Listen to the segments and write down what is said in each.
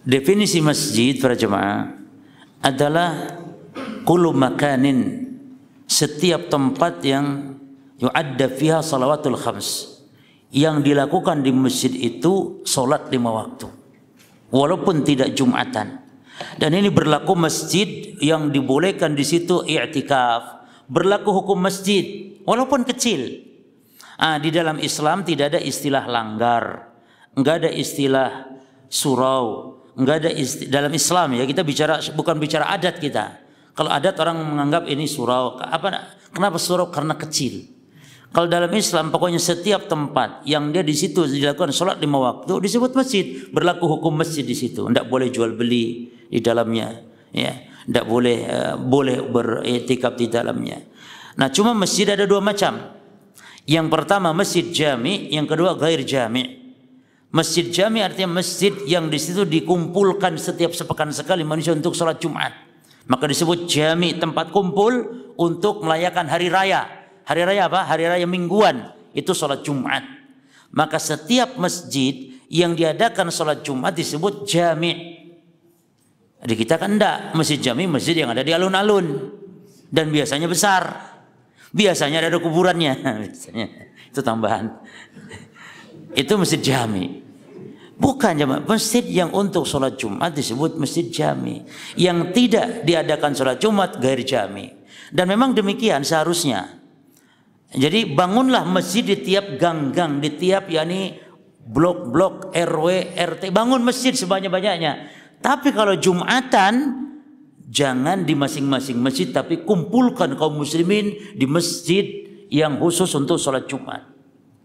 Definisi masjid para jemaah adalah kullu makanin setiap tempat yang yu'adda fiha salawatul khams yang dilakukan di masjid itu solat lima waktu walaupun tidak jumatan dan ini berlaku masjid yang dibolehkan di situ i'tikaf berlaku hukum masjid walaupun kecil ah, di dalam Islam tidak ada istilah langgar enggak ada istilah surau nggak ada isti, dalam Islam ya kita bicara bukan bicara adat kita. Kalau adat orang menganggap ini surau apa kenapa surau karena kecil. Kalau dalam Islam pokoknya setiap tempat yang dia di situ dilakukan sholat lima waktu disebut masjid berlaku hukum masjid di situ tidak boleh jual beli di dalamnya ya tidak boleh uh, boleh beretikap di dalamnya. Nah cuma masjid ada dua macam yang pertama masjid jami yang kedua gair jami' Masjid jami artinya masjid yang di situ dikumpulkan setiap sepekan sekali manusia untuk sholat Jumat. Maka disebut jami tempat kumpul untuk melayakan hari raya. Hari raya apa? Hari raya mingguan itu sholat Jumat. Maka setiap masjid yang diadakan sholat Jumat disebut jami. Di kita kan enggak masjid jami masjid yang ada di alun-alun dan biasanya besar. Biasanya ada kuburannya biasanya. Itu tambahan. Itu masjid jami. Bukan jemaah, masjid yang untuk sholat Jumat disebut masjid jami. Yang tidak diadakan sholat Jumat gair jami. Dan memang demikian seharusnya. Jadi bangunlah masjid di tiap gang-gang, di tiap yakni blok-blok RW, RT. Bangun masjid sebanyak-banyaknya. Tapi kalau Jumatan jangan di masing-masing masjid tapi kumpulkan kaum muslimin di masjid yang khusus untuk sholat Jumat.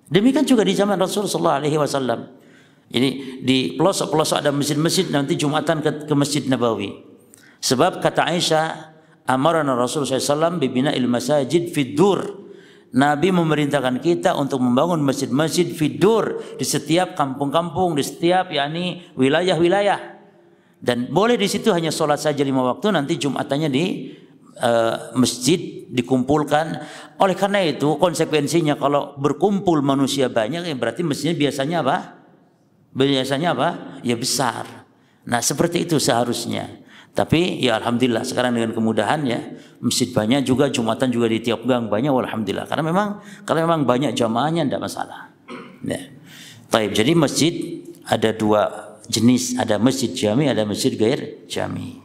Demikian juga di zaman Rasulullah alaihi wasallam. Ini di pelosok-pelosok ada masjid-masjid nanti Jumatan ke, ke Masjid Nabawi. Sebab kata Aisyah, amarana Rasul SAW bibina il masjid fidur. Nabi memerintahkan kita untuk membangun masjid-masjid fidur di setiap kampung-kampung, di setiap yakni wilayah-wilayah. Dan boleh di situ hanya sholat saja lima waktu, nanti Jumatannya di Eh, masjid dikumpulkan. Oleh karena itu konsekuensinya kalau berkumpul manusia banyak ya berarti masjidnya biasanya apa? Biasanya apa? Ya besar. Nah seperti itu seharusnya. Tapi ya alhamdulillah sekarang dengan kemudahan ya masjid banyak juga jumatan juga di tiap gang banyak alhamdulillah karena memang kalau memang banyak jamaahnya tidak masalah. Ya. Taib. Jadi masjid ada dua jenis, ada masjid jami, ada masjid gair jami.